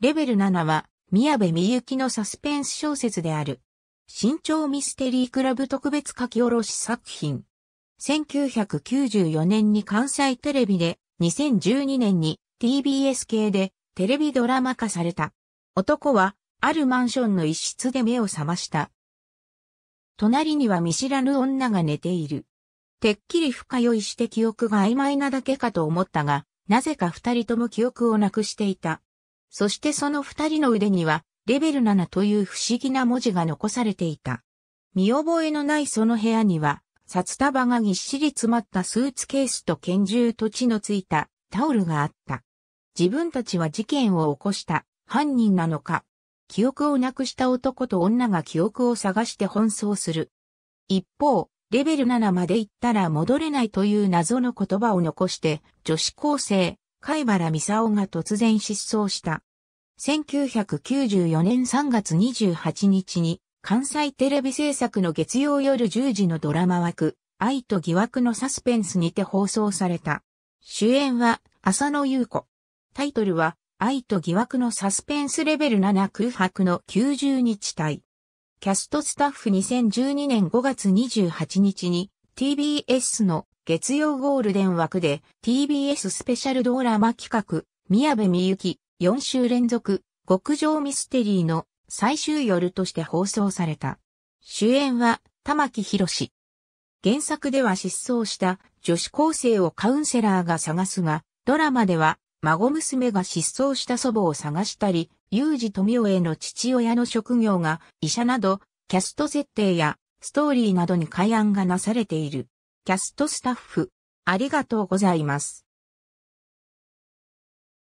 レベル7は、宮部みゆきのサスペンス小説である。新潮ミステリークラブ特別書き下ろし作品。1994年に関西テレビで、2012年に TBS 系でテレビドラマ化された。男は、あるマンションの一室で目を覚ました。隣には見知らぬ女が寝ている。てっきり深酔いして記憶が曖昧なだけかと思ったが、なぜか二人とも記憶をなくしていた。そしてその二人の腕には、レベル7という不思議な文字が残されていた。見覚えのないその部屋には、札束がぎっしり詰まったスーツケースと拳銃と血のついたタオルがあった。自分たちは事件を起こした犯人なのか。記憶をなくした男と女が記憶を探して奔走する。一方、レベル7まで行ったら戻れないという謎の言葉を残して、女子高生、貝原美沙夫が突然失踪した。1994年3月28日に関西テレビ制作の月曜夜10時のドラマ枠、愛と疑惑のサスペンスにて放送された。主演は浅野優子。タイトルは愛と疑惑のサスペンスレベル7空白の90日隊。キャストスタッフ2012年5月28日に TBS の月曜ゴールデン枠で TBS スペシャルドーラマ企画宮部みゆき4週連続、極上ミステリーの最終夜として放送された。主演は玉木宏。原作では失踪した女子高生をカウンセラーが探すが、ドラマでは孫娘が失踪した祖母を探したり、ユージ富雄への父親の職業が医者など、キャスト設定やストーリーなどに改案がなされている。キャストスタッフ、ありがとうございます。